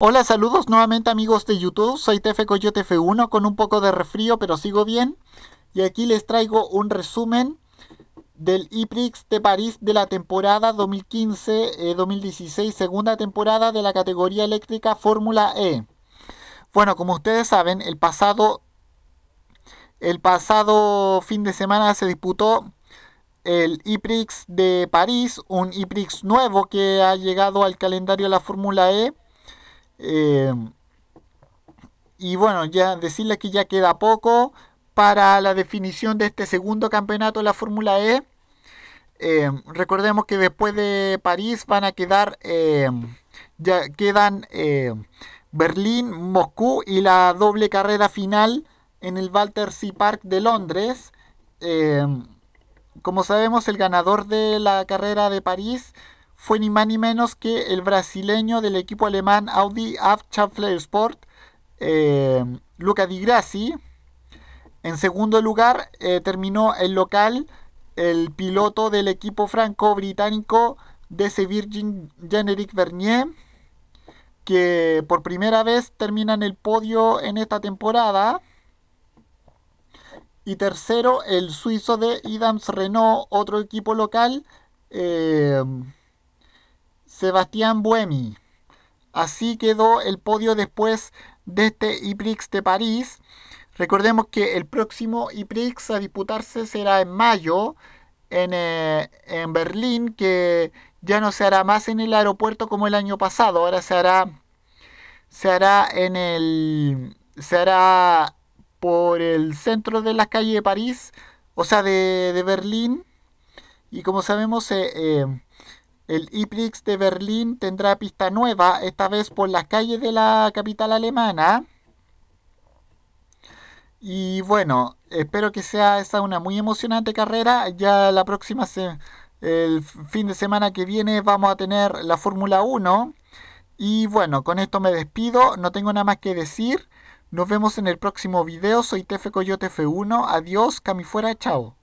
Hola, saludos nuevamente amigos de YouTube, soy f 1 con un poco de refrío pero sigo bien y aquí les traigo un resumen del IPRIX de París de la temporada 2015-2016, eh, segunda temporada de la categoría eléctrica Fórmula E. Bueno, como ustedes saben, el pasado, el pasado fin de semana se disputó el IPRIX de París, un IPRIX nuevo que ha llegado al calendario de la Fórmula E eh, y bueno, ya decirles que ya queda poco para la definición de este segundo campeonato de la Fórmula E. Eh, recordemos que después de París van a quedar, eh, ya quedan Berlín, Moscú y la doble carrera final en el Walter Sea Park de Londres. como sabemos, el ganador de la carrera de París fue ni más ni menos que el brasileño del equipo alemán Audi Af Sport, eh, Luca Di Grassi. En segundo lugar eh, terminó el local, el piloto del equipo franco-británico DC Virgin Generic Vernier, que por primera vez termina en el podio en esta temporada. Y tercero, el suizo de Idams Renault, otro equipo local. Eh, Sebastián Buemi. Así quedó el podio después de este IPRIX de París. Recordemos que el próximo IPRIX a disputarse será en mayo eh, en, Berlín, que ya no se hará más en el aeropuerto como el año pasado, ahora se hará, se hará en el, se hará por el centro de las calles de París, o sea, de, Berlín. Y como sabemos, eh, eh, el IPRIX de Berlín tendrá pista nueva, esta vez por las calles de la capital alemana. Y bueno, espero que sea esa una muy emocionante carrera. Ya la próxima, el fin de semana que viene, vamos a tener la Fórmula 1. Y bueno, con esto me despido, no tengo nada más que decir. Nos vemos en el próximo video, soy Tefe Coyote F1, adiós, cami fuera, chao.